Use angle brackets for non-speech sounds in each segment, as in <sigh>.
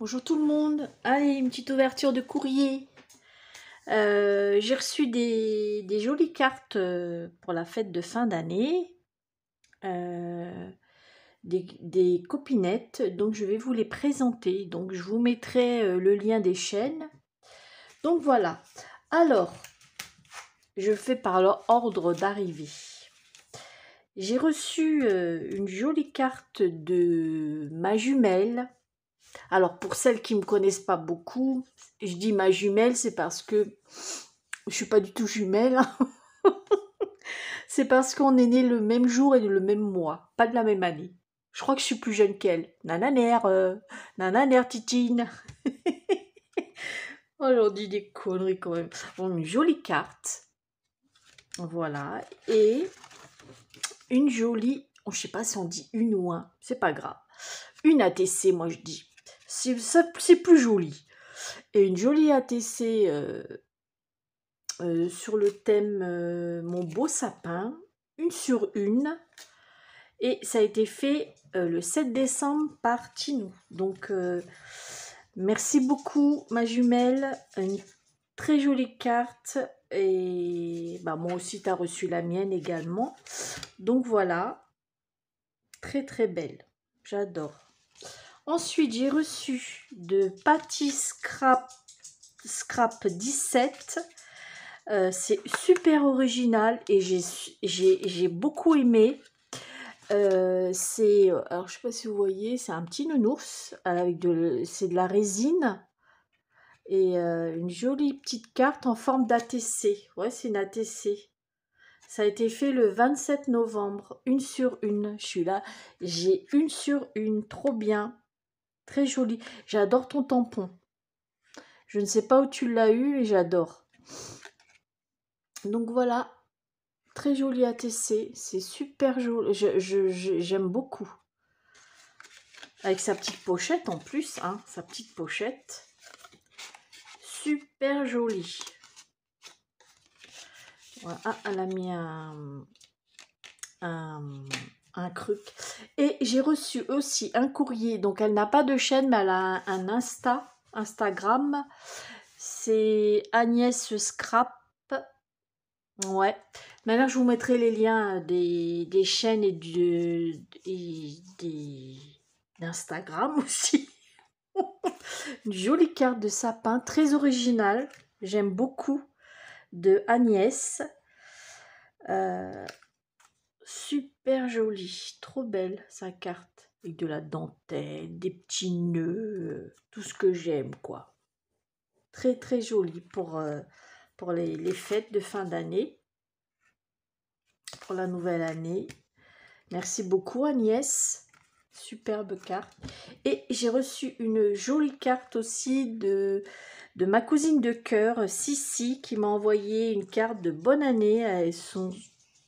Bonjour tout le monde. Allez, une petite ouverture de courrier. Euh, j'ai reçu des, jolies cartes euh, pour la fête de fin d'année. Euh, des, des, copinettes. Donc je vais vous les présenter. Donc je vous mettrai le lien des chaînes. Donc voilà. Alors, je fais par leur ordre d'arrivée. J'ai reçu une jolie carte de ma jumelle alors pour celles qui ne me connaissent pas beaucoup, je dis ma jumelle, c'est parce que je suis pas du tout jumelle. Hein. <laughs> c'est parce qu'on est né le même jour et le même mois, pas de la même année. Je crois que je suis plus jeune qu'elle. Nananère, euh, titine. <laughs> Oh, titine. Aujourd'hui des conneries quand même. une jolie carte. Voilà. Et une jolie, je sais pas si on dit une ou un, c'est pas grave. Une ATC, moi je dis c'est plus joli. Et une jolie ATC euh, euh, sur le thème euh, Mon beau sapin, une sur une. Et ça a été fait le 7 décembre par Tinou. Donc, merci beaucoup, ma jumelle. Une très jolie carte. Et bah, moi aussi, tu as reçu la mienne également. Donc, voilà. Très, très belle. J'adore. Ensuite, j'ai reçu de Patty Scrap, Scrap 17. Euh, c'est super original et j'ai beaucoup aimé. Euh, c'est, alors je sais pas si vous voyez, c'est un petit nounours avec de, c'est de la résine et euh, une jolie petite carte en forme d'ATC. Ouais, c'est une ATC. Ça a été fait le 27 novembre, une sur une. Je suis là, j'ai une sur une, trop bien. Très joli. J'adore ton tampon. Je ne sais pas où tu l'as eu et j'adore. Donc voilà. Très joli ATC. C'est super joli. J'aime beaucoup. Avec sa petite pochette en plus. Hein, sa petite pochette. Super joli. Voilà. Ah, elle a mis un, un un cruc Et j'ai reçu aussi un courrier. Donc, elle n'a pas de chaîne, mais elle a un, Insta, Instagram. C'est Agnès Scrap. Ouais. Maintenant, je vous mettrai les liens des, chaînes et, de, et des, Instagram <laughs> aussi. Une jolie carte de sapin, très originale. J'aime beaucoup de Agnès. Euh, super jolie, trop belle sa carte. Avec de la dentelle, des petits nœuds, tout ce que j'aime quoi. Très très jolie pour, euh, pour les, les fêtes de fin d'année, pour la nouvelle année. Merci beaucoup Agnès, superbe carte. Et j'ai reçu une jolie carte aussi de, de ma cousine de cœur, Sissi, qui m'a envoyé une carte de bonne année à son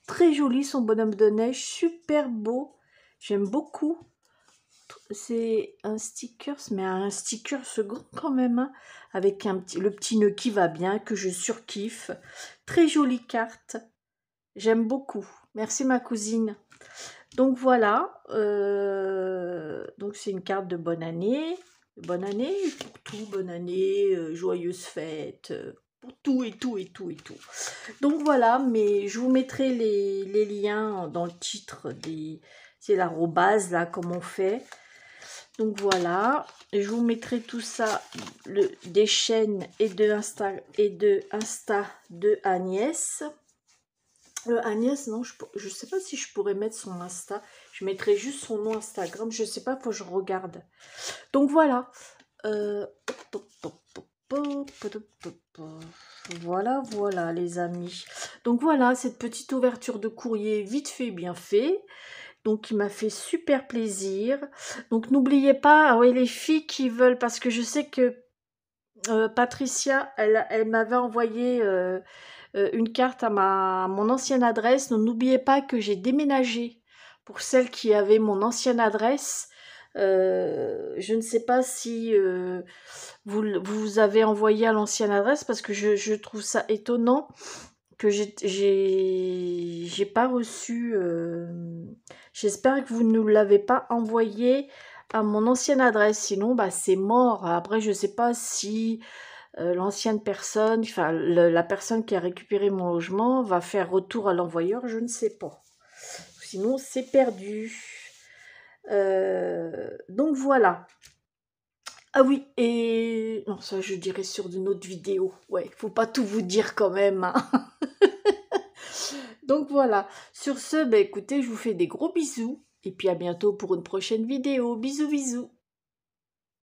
Très joli son bonhomme de neige, super beau. J'aime beaucoup. C'est un sticker, mais un sticker second quand même, hein, avec un petit, le petit nœud qui va bien, que je surkiffe. Très jolie carte. J'aime beaucoup. Merci ma cousine. Donc voilà, euh, donc c'est une carte de bonne année. Bonne année pour tout, bonne année, euh, joyeuses joyeuse fête, euh tout et tout et tout et tout. Donc voilà, mais je vous mettrai les, les liens dans le titre des. C'est l'arrobase là, comme on fait. Donc voilà, je vous mettrai tout ça le, des chaînes et de Insta et de Insta de Agnès. Euh, Agnès, non, je sais pas si je pourrais mettre son Insta. Je mettrai juste son nom Instagram. Je sais pas, faut que je regarde. Donc voilà. Euh, voilà, voilà les amis. Donc voilà, cette petite ouverture de courrier vite fait, bien fait. Donc il m'a fait super plaisir. Donc n'oubliez pas, ah les filles qui veulent, parce que je sais que euh, Patricia, elle, m'avait envoyé euh, euh, une carte à, ma, mon ancienne adresse. Donc n'oubliez pas que j'ai déménagé pour celles qui avaient mon ancienne adresse. Euh, je ne sais pas si euh, vous, vous avez envoyé à l'ancienne adresse parce que je, trouve ça étonnant que j'ai pas reçu. Euh, j'espère que vous ne l'avez pas envoyé à mon ancienne adresse, sinon bah, c'est mort. Après, je ne sais pas si l'ancienne personne, enfin la personne qui a récupéré mon logement va faire retour à l'envoyeur, je ne sais pas. Sinon, c'est perdu. Euh, donc voilà. Ah oui, et non, ça je dirais sur une autre vidéo. Ouais, il faut pas tout vous dire quand même. Hein. <laughs> donc voilà. Sur ce, bah écoutez, je vous fais des gros bisous. Et puis à bientôt pour une prochaine vidéo. Bisous bisous.